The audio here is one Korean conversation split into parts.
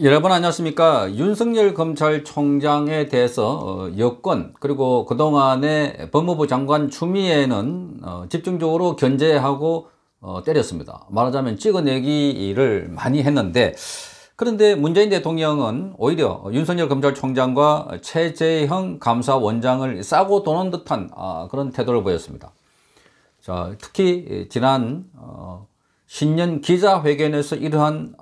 여러분 안녕하십니까 윤석열 검찰총장에 대해서 어, 여권 그리고 그동안의 법무부 장관 추미애는 어, 집중적으로 견제하고 어, 때렸습니다 말하자면 찍어내기를 많이 했는데 그런데 문재인 대통령은 오히려 윤석열 검찰총장과 최재형 감사원장을 싸고 도는 듯한 아, 그런 태도를 보였습니다 자, 특히 지난 신년 기자회견에서 이러한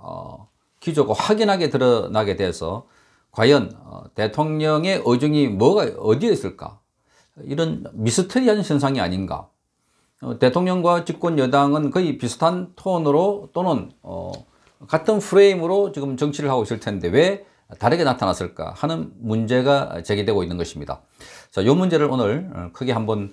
기조가 확연하게 드러나게 돼서 과연 어, 대통령의 의중이 뭐가 어디에 있을까? 이런 미스터리한 현상이 아닌가? 어, 대통령과 집권 여당은 거의 비슷한 톤으로 또는 어, 같은 프레임으로 지금 정치를 하고 있을 텐데 왜 다르게 나타났을까 하는 문제가 제기되고 있는 것입니다. 자, 이 문제를 오늘 어, 크게 한번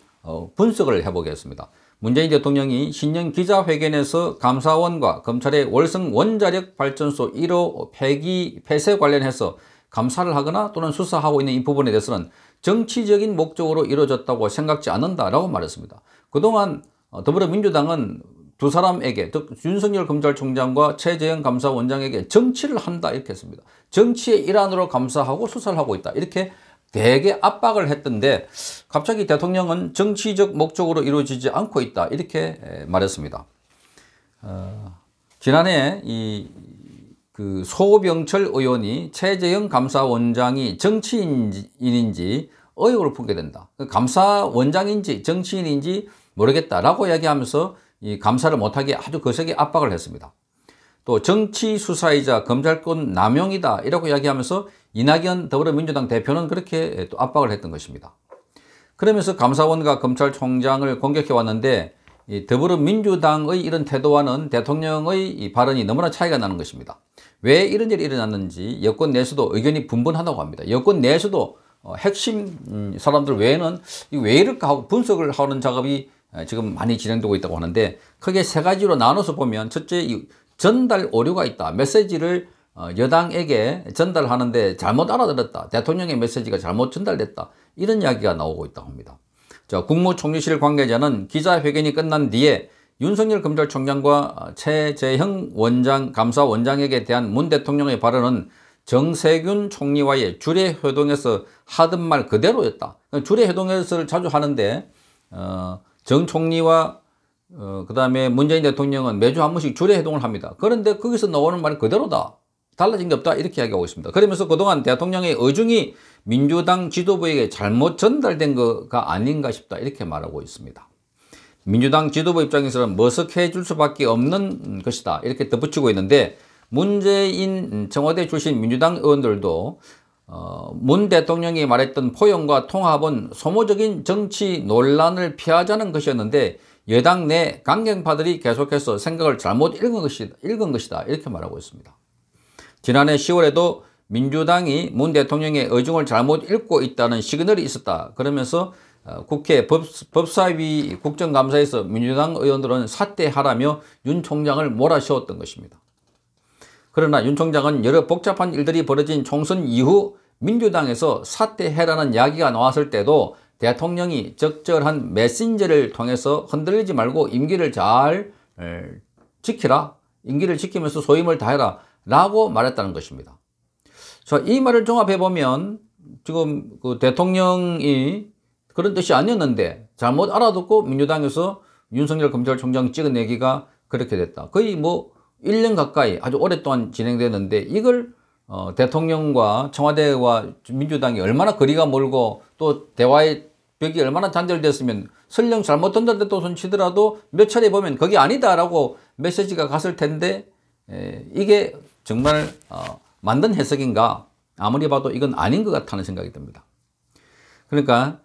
분석을 해보겠습니다. 문재인 대통령이 신년 기자회견에서 감사원과 검찰의 월성 원자력 발전소 1호 폐기 폐쇄 관련해서 감사를 하거나 또는 수사하고 있는 이 부분에 대해서는 정치적인 목적으로 이루어졌다고 생각지 않는다라고 말했습니다. 그동안 어, 더불어민주당은 두 사람에게 즉 윤석열 검찰총장과 최재형 감사원장에게 정치를 한다 이렇게 했습니다. 정치의 일환으로 감사하고 수사를 하고 있다 이렇게 되게 압박을 했던데 갑자기 대통령은 정치적 목적으로 이루어지지 않고 있다 이렇게 말했습니다. 어, 지난해 이그 소병철 의원이 최재형 감사원장이 정치인인지 의혹을 품게 된다. 그 감사원장인지 정치인인지 모르겠다라고 이야기하면서 이 감사를 못하게 아주 거세게 압박을 했습니다. 또 정치 수사이자 검찰권 남용이다 이라고 이야기하면서 이낙연 더불어민주당 대표는 그렇게 또 압박을 했던 것입니다. 그러면서 감사원과 검찰총장을 공격해 왔는데 이 더불어민주당의 이런 태도와는 대통령의 이 발언이 너무나 차이가 나는 것입니다. 왜 이런 일이 일어났는지 여권 내에서도 의견이 분분하다고 합니다. 여권 내에서도 어, 핵심 음, 사람들 외에는 왜 이럴까 하고 분석을 하는 작업이 어, 지금 많이 진행되고 있다고 하는데 크게 세 가지로 나눠서 보면 첫째 전달 오류가 있다. 메시지를 어, 여당에게 전달하는데 잘못 알아들었다. 대통령의 메시지가 잘못 전달됐다. 이런 이야기가 나오고 있다고 합니다. 자, 국무총리실 관계자는 기자회견이 끝난 뒤에 윤석열 검찰총장과 최재형 원장, 감사원장에게 대한 문 대통령의 발언은 정세균 총리와의 주례회동에서 하던 말 그대로였다. 주례회동에서 자주 하는데 어, 정 총리와 어, 그 다음에 문재인 대통령은 매주 한 번씩 주례 해동을 합니다. 그런데 거기서 나오는 말이 그대로다. 달라진 게 없다. 이렇게 이야기하고 있습니다. 그러면서 그동안 대통령의 의중이 민주당 지도부에게 잘못 전달된 거가 아닌가 싶다. 이렇게 말하고 있습니다. 민주당 지도부 입장에서는 머쓱해 줄 수밖에 없는 것이다. 이렇게 덧붙이고 있는데 문재인 청와대 출신 민주당 의원들도 어, 문 대통령이 말했던 포용과 통합은 소모적인 정치 논란을 피하자는 것이었는데 여당 내 강경파들이 계속해서 생각을 잘못 읽은 것이다, 읽은 것이다 이렇게 말하고 있습니다. 지난해 10월에도 민주당이 문 대통령의 의중을 잘못 읽고 있다는 시그널이 있었다. 그러면서 어, 국회 법, 법사위 국정감사에서 민주당 의원들은 사퇴하라며 윤 총장을 몰아세웠던 것입니다. 그러나 윤 총장은 여러 복잡한 일들이 벌어진 총선 이후 민주당에서 사퇴해라는 이야기가 나왔을 때도 대통령이 적절한 메신저를 통해서 흔들리지 말고 임기를 잘 지키라. 임기를 지키면서 소임을 다해라. 라고 말했다는 것입니다. 자, 이 말을 종합해보면 지금 그 대통령이 그런 뜻이 아니었는데 잘못 알아듣고 민주당에서 윤석열 검찰총장 찍은 얘기가 그렇게 됐다. 거의 뭐 1년 가까이 아주 오랫동안 진행됐는데 이걸 어, 대통령과 청와대와 민주당이 얼마나 거리가 멀고 또 대화의 벽이 얼마나 단절됐으면 설령 잘못 던졌다 또 손치더라도 몇 차례 보면 그게 아니다라고 메시지가 갔을 텐데 에, 이게 정말 어, 만든 해석인가 아무리 봐도 이건 아닌 것 같다는 생각이 듭니다. 그러니까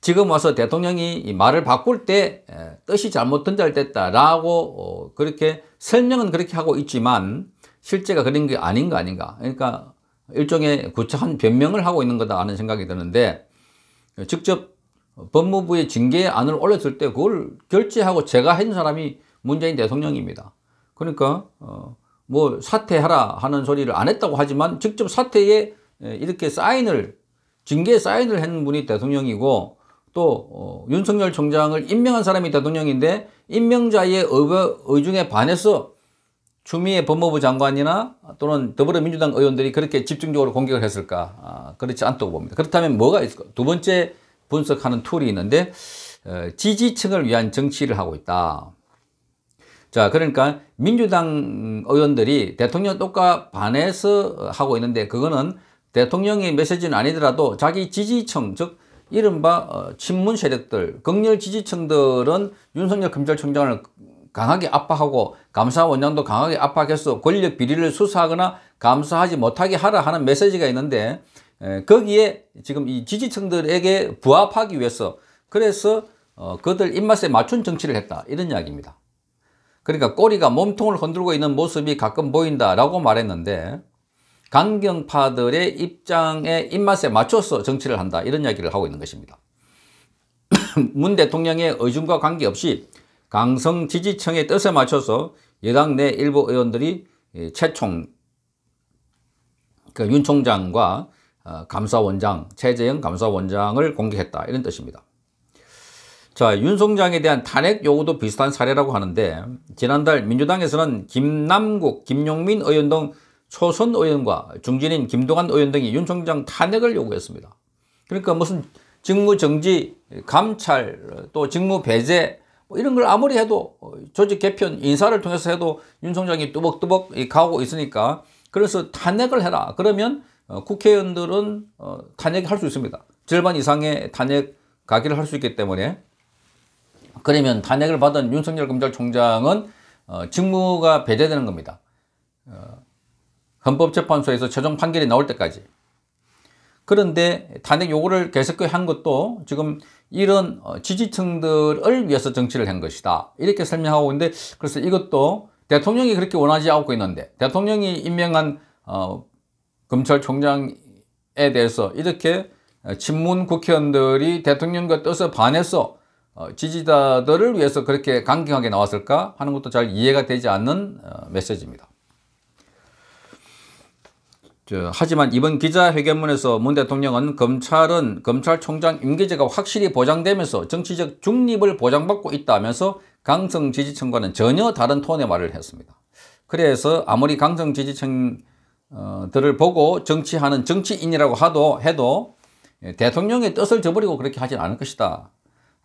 지금 와서 대통령이 말을 바꿀 때 에, 뜻이 잘못 던절됐다라고 어, 그렇게 설명은 그렇게 하고 있지만 실제가 그런 게 아닌 거 아닌가. 그러니까 일종의 구차한 변명을 하고 있는 거다 하는 생각이 드는데 직접 법무부의 징계안을 올렸을 때 그걸 결재하고 제가 한 사람이 문재인 대통령입니다. 그러니까 어, 뭐 사퇴하라 하는 소리를 안 했다고 하지만 직접 사퇴에 이렇게 사인을 징계 사인을 한 분이 대통령이고 또 어, 윤석열 총장을 임명한 사람이 대통령인데 임명자의 의, 의중에 반해서 추미애 법무부 장관이나 또는 더불어민주당 의원들이 그렇게 집중적으로 공격을 했을까? 아, 그렇지 않다고 봅니다. 그렇다면 뭐가 있을까? 두 번째 분석하는 툴이 있는데 어, 지지층을 위한 정치를 하고 있다. 자, 그러니까 민주당 의원들이 대통령 똑과 반해서 하고 있는데 그거는 대통령의 메시지는 아니더라도 자기 지지층, 즉 이른바 어, 친문 세력들, 극렬 지지층들은 윤석열 검찰총장을 강하게 압박하고 감사 원장도 강하게 압박해서 권력 비리를 수사하거나 감사하지 못하게 하라 하는 메시지가 있는데 거기에 지금 이 지지층들에게 부합하기 위해서 그래서 어, 그들 입맛에 맞춘 정치를 했다 이런 이야기입니다. 그러니까 꼬리가 몸통을 흔들고 있는 모습이 가끔 보인다라고 말했는데 강경파들의 입장에 입맛에 맞춰서 정치를 한다 이런 이야기를 하고 있는 것입니다. 문 대통령의 의중과 관계없이 강성 지지층의 뜻에 맞춰서 여당 내 일부 의원들이 예, 최총 그윤 총장과 어, 감사원장 최재형 감사원장을 공개했다 이런 뜻입니다. 자, 윤 총장에 대한 탄핵 요구도 비슷한 사례라고 하는데 지난달 민주당에서는 김남국, 김용민 의원 등 초선 의원과 중진인 김동환 의원 등이 윤 총장 탄핵을 요구했습니다. 그러니까 무슨 직무정지, 감찰, 또 직무배제 뭐 이런 걸 아무리 해도 조직 개편 인사를 통해서 해도 윤 총장이 뚜벅뚜벅 가고 있으니까 그래서 탄핵을 해라 그러면 어, 국회의원들은 어, 탄핵할 수 있습니다. 절반 이상의 탄핵 가기를 할 수 있기 때문에 그러면 탄핵을 받은 윤석열 검찰총장은 어, 직무가 배제되는 겁니다. 헌법재판소에서 최종 판결이 나올 때까지. 그런데 탄핵 요구를 계속한 것도 지금 이런 어, 지지층들을 위해서 정치를 한 것이다. 이렇게 설명하고 있는데 그래서 이것도 대통령이 그렇게 원하지 않고 있는데 대통령이 임명한 어, 검찰총장에 대해서 이렇게 어, 친문 국회의원들이 대통령과 뜻에 반해서 어, 지지자들을 위해서 그렇게 강경하게 나왔을까 하는 것도 잘 이해가 되지 않는 어, 메시지입니다. 저, 하지만 이번 기자회견문에서 문 대통령은 검찰은 검찰총장 임기제가 확실히 보장되면서 정치적 중립을 보장받고 있다면서 강성 지지층과는 전혀 다른 톤의 말을 했습니다. 그래서 아무리 강성 지지층들을 어, 보고 정치하는 정치인이라고 하도 해도 대통령의 뜻을 저버리고 그렇게 하진 않을 것이다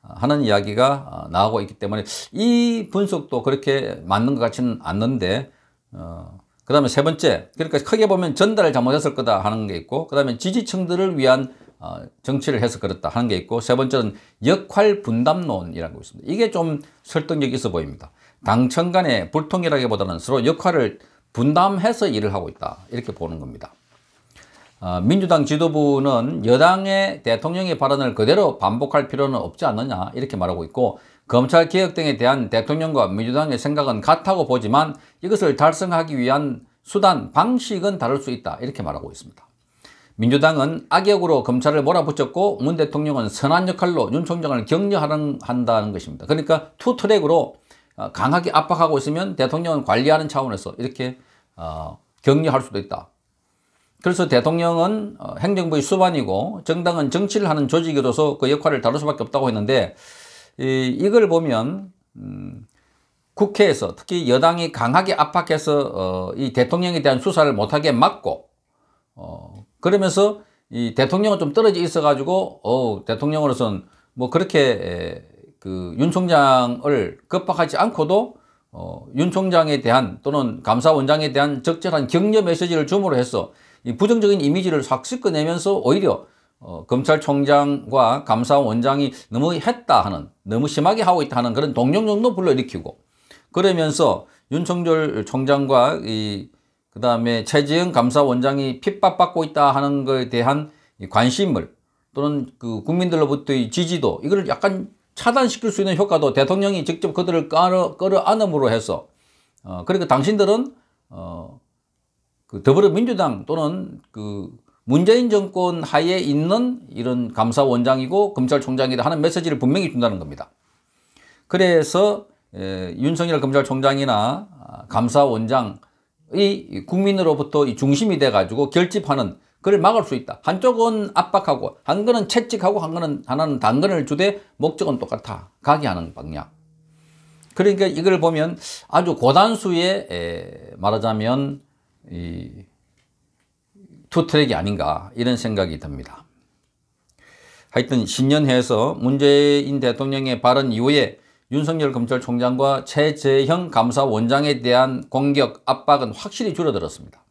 하는 이야기가 어, 나오고 있기 때문에 이 분석도 그렇게 맞는 것 같지는 않는데 어, 그 다음에 세 번째, 그러니까 크게 보면 전달을 잘못했을 거다 하는 게 있고, 그 다음에 지지층들을 위한 어, 정치를 해서 그렇다 하는 게 있고, 세 번째는 역할 분담론이라는 거 있습니다. 이게 좀 설득력이 있어 보입니다. 당청 간의 불통이라기보다는 서로 역할을 분담해서 일을 하고 있다. 이렇게 보는 겁니다. 어, 민주당 지도부는 여당의 대통령의 발언을 그대로 반복할 필요는 없지 않느냐 이렇게 말하고 있고 검찰개혁 등에 대한 대통령과 민주당의 생각은 같다고 보지만 이것을 달성하기 위한 수단, 방식은 다를 수 있다 이렇게 말하고 있습니다. 민주당은 악역으로 검찰을 몰아붙였고 문 대통령은 선한 역할로 윤 총장을 격려한다는 것입니다. 그러니까 투 트랙으로 어, 강하게 압박하고 있으면 대통령은 관리하는 차원에서 이렇게 어, 격려할 수도 있다. 그래서 대통령은 어, 행정부의 수반이고 정당은 정치를 하는 조직으로서 그 역할을 다룰 수밖에 없다고 했는데 이, 걸 보면 음, 국회에서 특히 여당이 강하게 압박해서 어, 이 대통령에 대한 수사를 못하게 막고 어, 그러면서 이 대통령은 좀 떨어져 있어 가지고 어, 대통령으로선뭐 그렇게 에, 그윤 총장을 급박하지 않고도 어, 윤 총장에 대한 또는 감사원장에 대한 적절한 격려 메시지를 줌으로 해서 이 부정적인 이미지를 싹 씻어내면서 오히려 어, 검찰총장과 감사원장이 너무 했다 하는 너무 심하게 하고 있다 하는 그런 동력정도 불러일으키고 그러면서 윤청절 총장과 이 그다음에 최지은 감사원장이 핍박받고 있다 하는 것에 대한 이 관심을 또는 그 국민들로부터의 지지도 이거를 약간 차단시킬 수 있는 효과도 대통령이 직접 그들을 끌어, 끌어 안음으로 해서 어, 그러니까 당신들은 어, 그 더불어민주당 또는 그 문재인 정권 하에 있는 이런 감사원장이고 검찰총장이다 하는 메시지를 분명히 준다는 겁니다. 그래서 윤석열 검찰총장이나 아, 감사원장이 국민으로부터 중심이 돼가지고 결집하는 그걸 막을 수 있다. 한쪽은 압박하고 한 거는 채찍하고 한 거는 하나는 당근을 주되 목적은 똑같아. 각이하는 방향. 그러니까 이걸 보면 아주 고단수의 말하자면 이 투트랙이 아닌가 이런 생각이 듭니다. 하여튼 신년회에서 문재인 대통령의 발언 이후에 윤석열 검찰총장과 최재형 감사원장에 대한 공격 압박은 확실히 줄어들었습니다.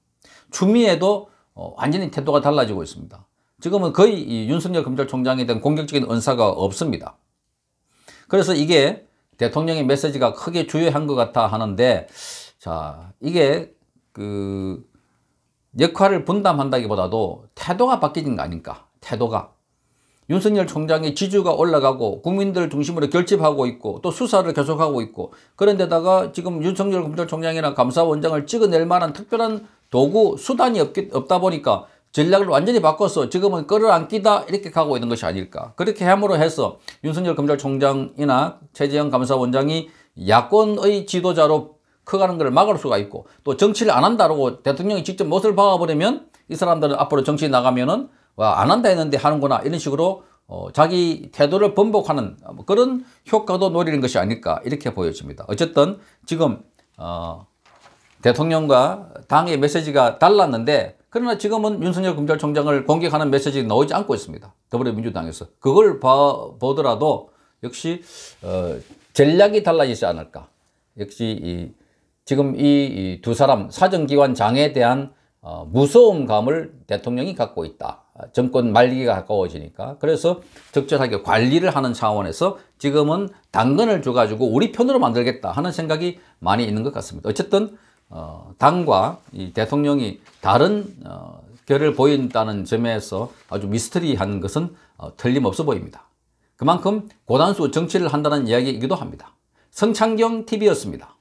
추미애도 어, 완전히 태도가 달라지고 있습니다. 지금은 거의 윤석열 검찰총장에 대한 공격적인 언사가 없습니다. 그래서 이게 대통령의 메시지가 크게 주요한 것 같아 하는데 자 이게 그 역할을 분담한다기보다도 태도가 바뀌는 거 아닐까 태도가 윤석열 총장의 지주가 올라가고 국민들 중심으로 결집하고 있고 또 수사를 계속하고 있고 그런데다가 지금 윤석열 검찰총장이랑 감사원장을 찍어낼 만한 특별한 도구 수단이 없기, 없다 보니까 전략을 완전히 바꿔서 지금은 끌어안기다 이렇게 가고 있는 것이 아닐까 그렇게 함으로 해서 윤석열 검찰총장이나 최재형 감사원장이 야권의 지도자로 커가는 것을 막을 수가 있고 또 정치를 안한다고 대통령이 직접 못을 박아버리면 이 사람들은 앞으로 정치에 나가면은 와, 안 한다 했는데 하는구나 이런 식으로 어, 자기 태도를 번복하는 그런 효과도 노리는 것이 아닐까 이렇게 보여집니다. 어쨌든 지금 어, 대통령과 당의 메시지가 달랐는데 그러나 지금은 윤석열 검찰총장을 공격하는 메시지 가 나오지 않고 있습니다. 더불어민주당에서. 그걸 봐, 보더라도 역시 어, 전략이 달라지지 않을까. 역시 이 지금 이 두 사람 사정기관 장에 대한 어, 무서움감을 대통령이 갖고 있다. 정권 말기가 가까워지니까. 그래서 적절하게 관리를 하는 차원에서 지금은 당근을 줘가지고 우리 편으로 만들겠다 하는 생각이 많이 있는 것 같습니다. 어쨌든 어, 당과 이 대통령이 다른 어, 결을 보인다는 점에서 아주 미스터리한 것은 어, 틀림없어 보입니다. 그만큼 고단수 정치를 한다는 이야기이기도 합니다. 성창경 TV였습니다.